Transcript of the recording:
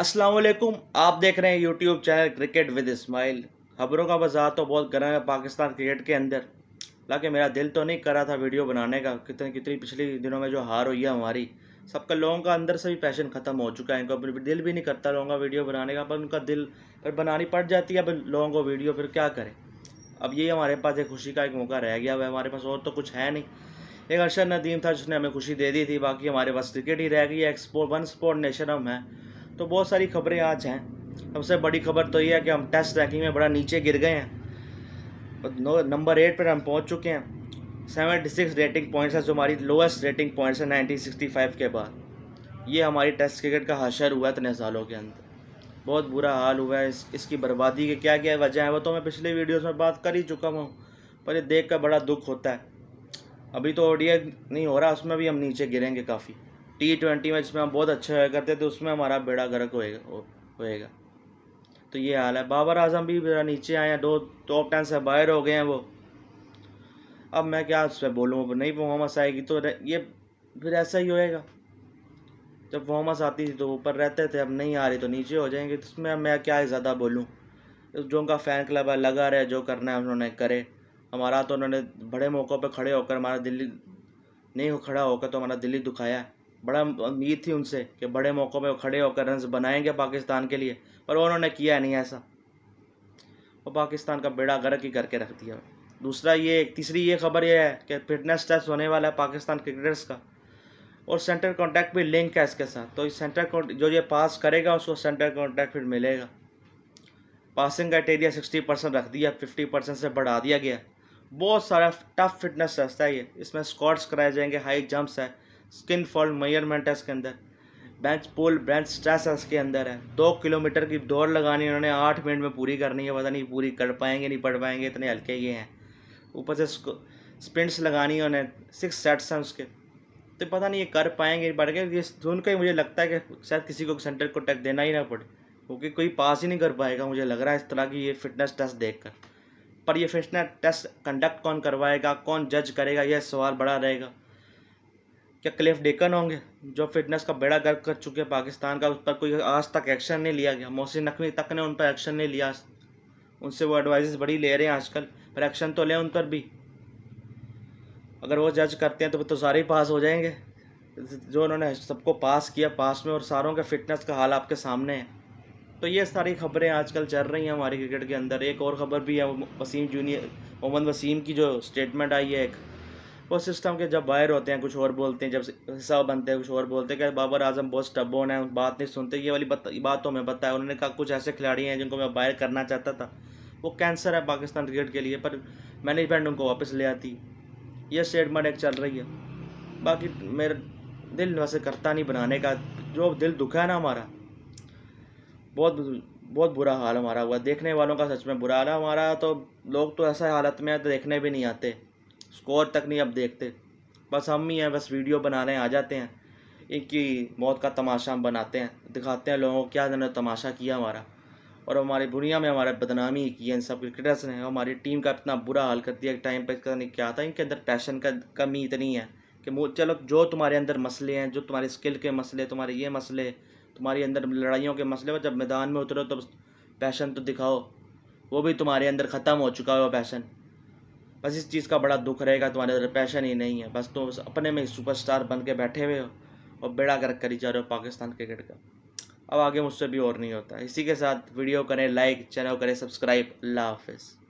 अस्सलाम वालेकुम आप देख रहे हैं YouTube channel cricket with Ismail खबरों का बाजार तो बहुत गर्म है पाकिस्तान क्रिकेट के अंदर लाकि मेरा दिल तो नहीं कर रहा था वीडियो बनाने का कितने कितनी पिछले दिनों में जो हार हुई है हमारी सबका लोगों का अंदर से भी पैशन खत्म हो चुका है अपने दिल भी नहीं करता लोगों का वीडियो बनाने का पर उनका दिल फिर बनानी पड़ जाती है अब लोगों को वीडियो फिर क्या करें अब ये हमारे पास एक खुशी का एक मौका रह गया है हमारे पास और तो कुछ है नहीं एक अर्शद नदीम था जिसने हमें खुशी दे दी थी बाकी हमारे पास क्रिकेट ही रह गई है एक्सपोर्ट वन स्पोर्ट नेशन हम हैं तो बहुत सारी खबरें आज हैं सबसे बड़ी खबर तो ये है कि हम टेस्ट रैंकिंग में बड़ा नीचे गिर गए हैं नंबर एट पर हम पहुंच चुके हैं सेवेंटी सिक्स रेटिंग पॉइंट्स है जो हमारी लोएस्ट रेटिंग पॉइंट्स है नाइनटीन सिक्सटी फाइव के बाद ये हमारी टेस्ट क्रिकेट का हशर हुआ इतने सालों के अंदर बहुत बुरा हाल हुआ है इस, इसकी बर्बादी के क्या क्या वजह है वो तो मैं पिछले वीडियोज़ में बात कर ही चुका हूँ पर ये देख कर बड़ा दुख होता है अभी तो ओडिया नहीं हो रहा उसमें भी हम नीचे गिरेंगे काफ़ी टी ट्वेंटी में जिसमें हम बहुत अच्छा होया करते थे उसमें हमारा बेड़ा गर्क होएगा होएगा तो ये हाल है बाबर आजम भी ज़रा नीचे आए हैं दो टॉप टेन से बाहर हो गए हैं वो अब मैं क्या उस पर बोलूँ अब नहीं परफॉर्मेंस आएगी तो ये फिर ऐसा ही होएगा जब परफॉर्मेंस आती थी तो ऊपर रहते थे अब नहीं आ रही तो नीचे हो जाएंगे तो उसमें मैं क्या ज़्यादा बोलूँ जो उनका फ़ैन क्लब है लगा रहे जो करना है उन्होंने करे हमारा तो उन्होंने बड़े मौक़ों पर खड़े होकर हमारा दिल्ली नहीं खड़ा होकर तो हमारा दिल्ली दुखाया है बड़ा उम्मीद थी उनसे कि बड़े मौक़ों में खड़े होकर रन बनाएंगे पाकिस्तान के लिए पर उन्होंने किया नहीं ऐसा और पाकिस्तान का बेड़ा गर्क ही करके रख दिया दूसरा ये तीसरी ये खबर यह है कि फिटनेस टेस्ट होने वाला है पाकिस्तान क्रिकेटर्स का और सेंटर कॉन्टैक्ट भी लिंक है इसके साथ तो इस सेंटर जो ये पास करेगा उसको सेंटर कॉन्टैक्ट फिर मिलेगा पासिंग क्राइटेरिया सिक्सटी परसेंट रख दिया फिफ्टी परसेंट से बढ़ा दिया गया बहुत सारा टफ फिटनेस टेस्ट है ये इसमें स्कॉट्स कराए जाएंगे हाई जंप्स है स्किन फॉल्ट मेयरमेंट है इसके अंदर बेंच पोल बेंच स्ट्रेस है इसके अंदर है दो किलोमीटर की दौड़ लगानी उन्होंने आठ मिनट में पूरी करनी है पता नहीं पूरी कर पाएंगे नहीं पढ़ पाएंगे इतने हल्के ये हैं ऊपर से स्प्रिंट्स लगानी है उन्हें सिक्स सेट्स हैं उसके तो पता नहीं ये कर पाएंगे पढ़ के ये सुन ही मुझे लगता है कि शायद किसी को सेंटर को टक देना ही ना पड़े क्योंकि कोई पास ही नहीं कर पाएगा मुझे लग रहा है इस तरह की ये फिटनेस टेस्ट देख पर ये फिटनेस टेस्ट कंडक्ट कौन करवाएगा कौन जज करेगा यह सवाल बड़ा रहेगा क्या क्लिफ डेकन होंगे जो फिटनेस का बेड़ा गर्व कर चुके हैं पाकिस्तान का उस पर कोई आज तक एक्शन नहीं लिया गया मोहसिन नकवी तक ने उन पर एक्शन नहीं लिया उनसे वो एडवाइजेस बड़ी ले रहे हैं आजकल पर एक्शन तो लें उन पर भी अगर वो जज करते हैं तो तो सारे ही पास हो जाएंगे जो उन्होंने सबको पास किया पास में और सारों के फिटनेस का हाल आपके सामने है तो ये सारी खबरें आजकल चल रही हैं हमारी क्रिकेट के अंदर एक और ख़बर भी है वसीम जूनियर मोहम्मद वसीम की जो स्टेटमेंट आई है एक वो सिस्टम के जब बाहर होते हैं कुछ और बोलते हैं जब हिसाब बनते हैं कुछ और बोलते हैं कि बाबर आजम बहुत स्टबोन है बात नहीं सुनते ये वाली बत, बात तो बताया उन्होंने कहा कुछ ऐसे खिलाड़ी हैं जिनको मैं बाहर करना चाहता था वो कैंसर है पाकिस्तान क्रिकेट के लिए पर मैनेजमेंट उनको वापस ले आती ये स्टेटमेंट एक चल रही है बाकी मेरा दिल वैसे करता नहीं बनाने का जो दिल दुखा है ना हमारा बहुत बहुत बुरा हाल हमारा हुआ देखने वालों का सच में बुरा हाल है हमारा तो लोग तो ऐसा हालत में है तो देखने भी नहीं आते स्कोर तक नहीं अब देखते बस हम ही हैं बस वीडियो बना रहे हैं आ जाते हैं इनकी मौत का तमाशा हम बनाते हैं दिखाते हैं लोगों को क्या इन्होंने तमाशा किया हमारा और हमारी दुनिया में हमारा बदनामी की है इन सब क्रिकेटर्स ने हमारी टीम का इतना बुरा हाल कर दिया टाइम पर पता नहीं क्या था इनके अंदर पैशन का कमी इतनी है कि चलो जो तुम्हारे अंदर मसले हैं जो तुम्हारे स्किल के मसले तुम्हारे ये मसले तुम्हारे अंदर लड़ाइयों के मसले जब मैदान में उतरो तो पैशन तो दिखाओ वो भी तुम्हारे अंदर ख़त्म हो चुका है वो पैशन बस इस चीज़ का बड़ा दुख रहेगा तुम्हारे अंदर पैशन ही नहीं है बस तुम तो अपने में ही सुपरस्टार बन के बैठे हुए हो और बेड़ा गर्क करी जा रहे हो पाकिस्तान क्रिकेट का अब आगे मुझसे भी और नहीं होता इसी के साथ वीडियो करें लाइक चैनल करें सब्सक्राइब अल्लाह हाफिज़